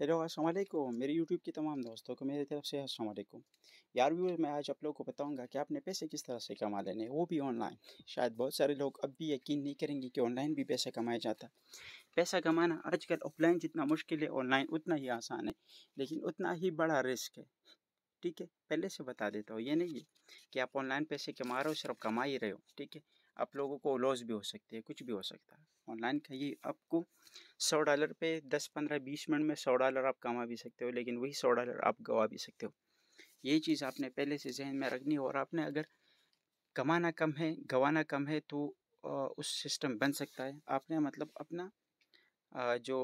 hello Aslam मेरे YouTube के तमाम दोस्तों को मेरी तरफ से असलम यार व्यूअर मैं आज आप लोगों को बताऊंगा कि आपने पैसे किस तरह से कमा लेने वो भी ऑनलाइन शायद बहुत सारे लोग अब भी यकीन नहीं करेंगे कि ऑनलाइन भी पैसा कमाया जाता पैसा कमाना आजकल ऑफलाइन जितना मुश्किल है ऑनलाइन उतना ही आसान है लेकिन उतना ही बड़ा रिस्क है ठीक है पहले से बता देता हूँ ये नहीं है कि आप ऑनलाइन पैसे कमा रहे हो सिर्फ कमा ही रहे हो ठीक है आप लोगों को लॉस भी हो सकती है कुछ भी हो सकता है ऑनलाइन का ये आपको सौ डॉलर पे दस पंद्रह बीस मिनट में सौ डॉलर आप कमा भी सकते हो लेकिन वही सौ डॉलर आप गवा भी सकते हो यही चीज़ आपने पहले से जहन में रखनी हो और आपने अगर कमाना कम है गवाना कम है तो उस सिस्टम बन सकता है आपने मतलब अपना जो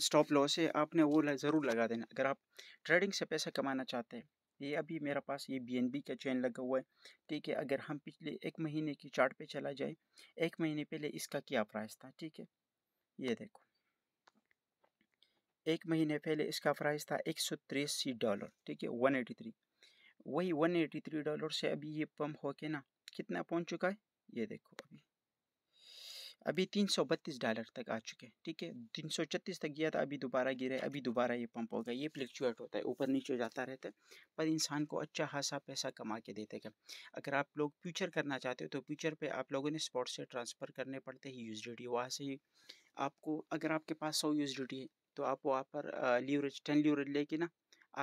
स्टॉप लॉस है आपने वो ज़रूर लगा देना अगर आप ट्रेडिंग से पैसा कमाना चाहते हैं ये अभी मेरा पास ये बी का चैन लगा हुआ है ठीक है अगर हम पिछले एक महीने की चार्ट पे चला जाए एक महीने पहले इसका क्या प्राइस था ठीक है ये देखो एक महीने पहले इसका प्राइस था एक सौ तिरासी डॉलर ठीक है वन एटी थ्री वही वन एटी थ्री डॉलर से अभी ये पम्प होके ना कितना पहुंच चुका है ये देखो अभी अभी तीन सौ बत्तीस डॉलर तक आ चुके हैं ठीक है तीन सौ छत्तीस तक गया था अभी दोबारा गिरे है अभी दोबारा ये पंप होगा ये फ्लक्चुएट होता है ऊपर नीचे जाता रहता है पर इंसान को अच्छा खासा पैसा कमा के देते हैं अगर आप लोग फ्यूचर करना चाहते हो तो फ्यूचर पे आप लोगों ने स्पॉट से ट्रांसफ़र करने पड़ते हैं यूज डी वहाँ से ही आपको अगर आपके पास सौ यूज डी है तो आप वहाँ पर लीवरेज टेन लीवरेज लेके ना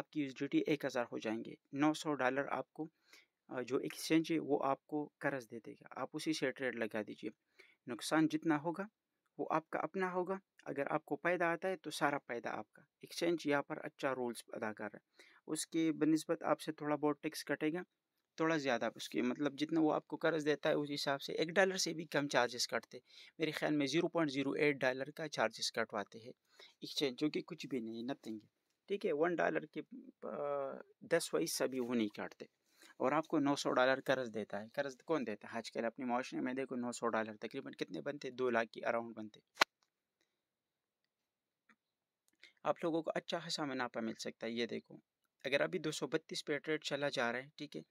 आपकी यूज डी एक हज़ार हो जाएंगे नौ सौ डॉलर आपको जो एक्सचेंज है वो आपको कर्ज दे देगा आप उसी से ट्रेड लगा दीजिए नुकसान जितना होगा वो आपका अपना होगा अगर आपको पैदा आता है तो सारा पैदा आपका एक्सचेंज यहाँ पर अच्छा रोल्स अदा कर रहा है उसके बनस्बत आपसे थोड़ा बहुत टैक्स कटेगा थोड़ा ज़्यादा उसके मतलब जितना वो आपको कर्ज देता है उस हिसाब से एक डॉलर से भी कम चार्जेस कटते मेरे ख्याल में zero point zero eight dollar का चार्जेस कटवाते हैं एक्सचेंज जो कि कुछ भी नहीं नथिंग ठीक है वन डॉलर के दस हिस्सा भी वो नहीं काटते और आपको 900 डॉलर कर्ज देता है कर्ज कौन देता है आजकल अपने मुआरे में देखो 900 डॉलर तकरीबन कितने बनते दो लाख के अराउंड बनते आप लोगों को अच्छा खासा मुनाफा मिल सकता है ये देखो अगर अभी दो सौ बत्तीस पे ट्रेड चला जा रहा है ठीक है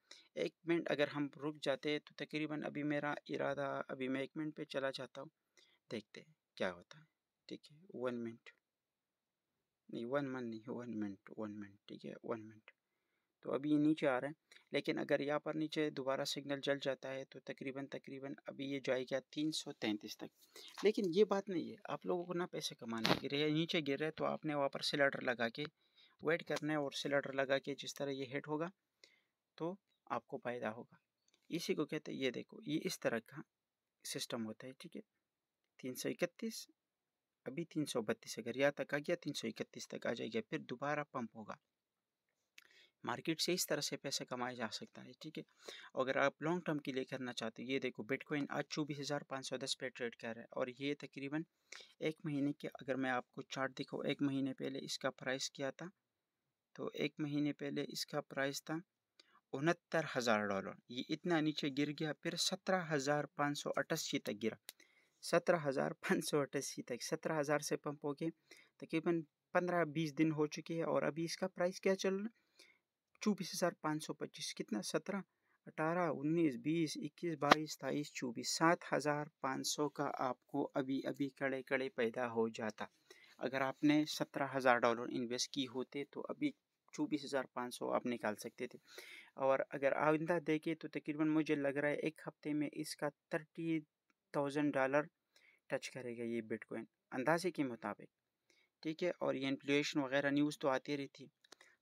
एक मिनट अगर हम रुक जाते हैं तो तकरीबन अभी मेरा इरादा अभी मैं एक मिनट पे चला जाता हूँ देखते हैं क्या होता है ठीक है वन मिनट नहीं वन मंथ नहीं वन मिनट वन मिनट ठीक है वन मिनट तो अभी ये नीचे आ रहे हैं लेकिन अगर यहाँ पर नीचे दोबारा सिग्नल जल जाता है तो तकरीबन तकरीबन अभी ये जाएगा तीन सौ तैंतीस तक लेकिन ये बात नहीं है आप लोगों को ना पैसे कमाने गिर रहे नीचे गिर रहे तो आपने वहाँ पर सिलेंडर लगा के वेट करना है और सिलेंडर लगा के जिस तरह ये हिट होगा तो आपको फ़ायदा होगा इसी को कहते हैं ये देखो ये इस तरह का सिस्टम होता है ठीक है तीन सौ इकतीस अभी तीन सौ बत्तीस अगर यहाँ तक आ गया तीन सौ इकतीस तक आ जाएगा फिर दोबारा पंप होगा मार्केट से इस तरह से पैसे कमाए जा सकता है ठीक है अगर आप लॉन्ग टर्म के लिए करना चाहते हो ये देखो बिटकॉइन आज चौबीस हज़ार पाँच सौ दस पे ट्रेड कर रहा है और ये तकरीबन एक महीने के अगर मैं आपको चार्ट दिखाऊँ एक महीने पहले इसका प्राइस क्या था तो एक महीने पहले इसका प्राइस था उनहत्तर हज़ार डॉलर ये इतना नीचे गिर गया फिर सत्रह हज़ार पाँच सौ अट्ठासी तक गिरा सत्रह हज़ार पाँच सौ अट्ठासी तक सत्रह हज़ार से पंप हो गए तकरीबन पंद्रह बीस दिन हो चुके हैं और अभी इसका प्राइस क्या चल रहा है चौबीस हज़ार पाँच सौ पच्चीस कितना सत्रह अठारह उन्नीस बीस इक्कीस बाईस तेईस चौबीस सात हज़ार पाँच सौ का आपको अभी अभी कड़े कड़े पैदा हो जाता अगर आपने सत्रह हज़ार डॉलर इन्वेस्ट की होते तो अभी चौबीस हज़ार पाँच सौ आप निकाल सकते थे और अगर आइंदा देखें तो तकरीबन मुझे लग रहा है एक हफ्ते में इसका थर्टी थाउजेंड डॉलर टच करेगा ये बिटकॉइन अंदाजे के मुताबिक ठीक है और ये इन्फ्लेशन वगैरह न्यूज़ तो आती रहती है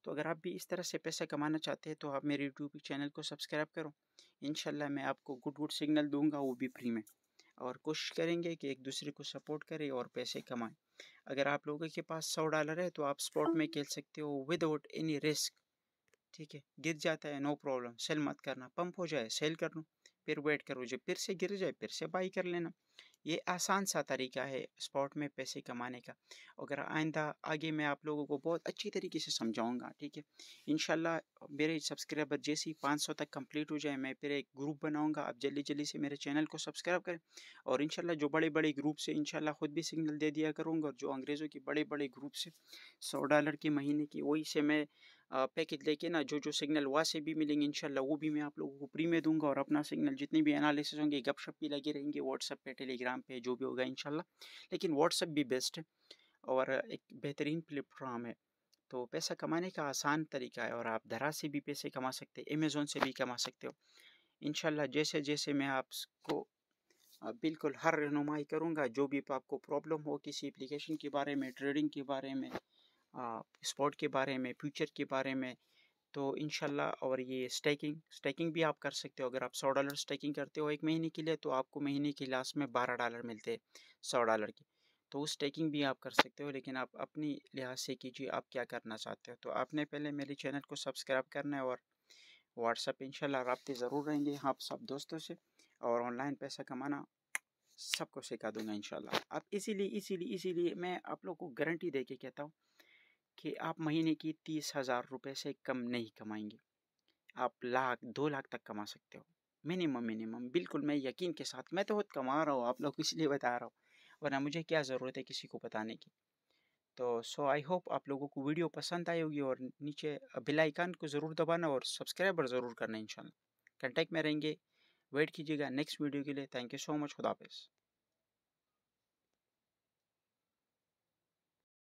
तो अगर आप भी इस तरह से पैसा कमाना चाहते हैं तो आप मेरे यूट्यूब चैनल को सब्सक्राइब करो इन मैं आपको गुड गुड सिग्नल दूंगा वो भी फ्री में और कोशिश करेंगे कि एक दूसरे को सपोर्ट करें और पैसे कमाएं अगर आप लोगों के पास सौ डॉलर है तो आप स्पॉट में खेल सकते हो विदाउट एनी रिस्क ठीक है गिर जाता है नो प्रॉब्लम सेल मत करना पंप हो जाए सेल कर लो फिर वेट करो जब फिर से गिर जाए फिर से बाई कर लेना ये आसान सा तरीका है स्पॉट में पैसे कमाने का अगर आइंदा आगे मैं आप लोगों को बहुत अच्छी तरीके से समझाऊंगा ठीक है इन मेरे सब्सक्राइबर जैसे ही पाँच सौ तक कंप्लीट हो जाए मैं फिर एक ग्रुप बनाऊंगा आप जल्दी जल्दी से मेरे चैनल को सब्सक्राइब करें और इन जो बड़े बड़े ग्रुप से इन खुद भी सिग्नल दे दिया करूँगा और जो अंग्रेज़ों के बड़े बड़े ग्रुप से सौ डॉलर के महीने की वही से मैं पैकेज लेके ना जो जो सिग्नल वहाँ से भी मिलेंगे इनशाला वो भी मैं आप लोगों को फ्री में दूंगा और अपना सिग्नल जितने भी एनालिसिस होंगे गपशप भी लगे रहेंगे व्हाट्सअप पे टेलीग्राम पे जो भी होगा इनशाला लेकिन व्हाट्सअप भी बेस्ट है और एक बेहतरीन प्लेटफॉर्म है तो पैसा कमाने का आसान तरीका है और आप धरा से भी पैसे कमा सकते हैं अमेज़ोन से भी कमा सकते हो इन जैसे जैसे मैं आपको बिल्कुल हर रहनुमाई करूँगा जो भी आपको प्रॉब्लम हो किसी एप्लीकेशन के बारे में ट्रेडिंग के बारे में स्पॉट के बारे में फ्यूचर के बारे में तो इन और ये स्टैकिंग स्टैकिंग भी आप कर सकते हो अगर आप सौ डॉलर स्टैकिंग करते हो एक महीने के लिए तो आपको महीने के लास्ट में बारह डॉलर मिलते हैं सौ डॉलर की तो उस स्टैकिंग भी आप कर सकते हो लेकिन आप अपनी लिहाज से कीजिए आप क्या करना चाहते हो तो आपने पहले मेरे चैनल को सब्सक्राइब करना है और व्हाट्सअप शाला रबते ज़रूर रहेंगे आप सब दोस्तों से और ऑनलाइन पैसा कमाना सबको सिखा दूंगा इन अब इसीलिए इसीलिए इसीलिए मैं आप लोग को गारंटी दे के कहता हूँ कि आप महीने की तीस हज़ार रुपये से कम नहीं कमाएंगे आप लाख दो लाख तक कमा सकते हो मिनिमम मिनिमम बिल्कुल मैं यकीन के साथ मैं तो खुद कमा रहा हूँ आप लोग इसलिए बता रहा हूँ वरना मुझे क्या ज़रूरत है किसी को बताने की तो सो आई होप आप लोगों को वीडियो पसंद आई होगी और नीचे बिल आइकन को ज़रूर दबाना और सब्सक्राइबर ज़रूर करना इंशाल्लाह कांटेक्ट में रहेंगे वेट कीजिएगा नेक्स्ट वीडियो के लिए थैंक यू सो मच खुदाफिज़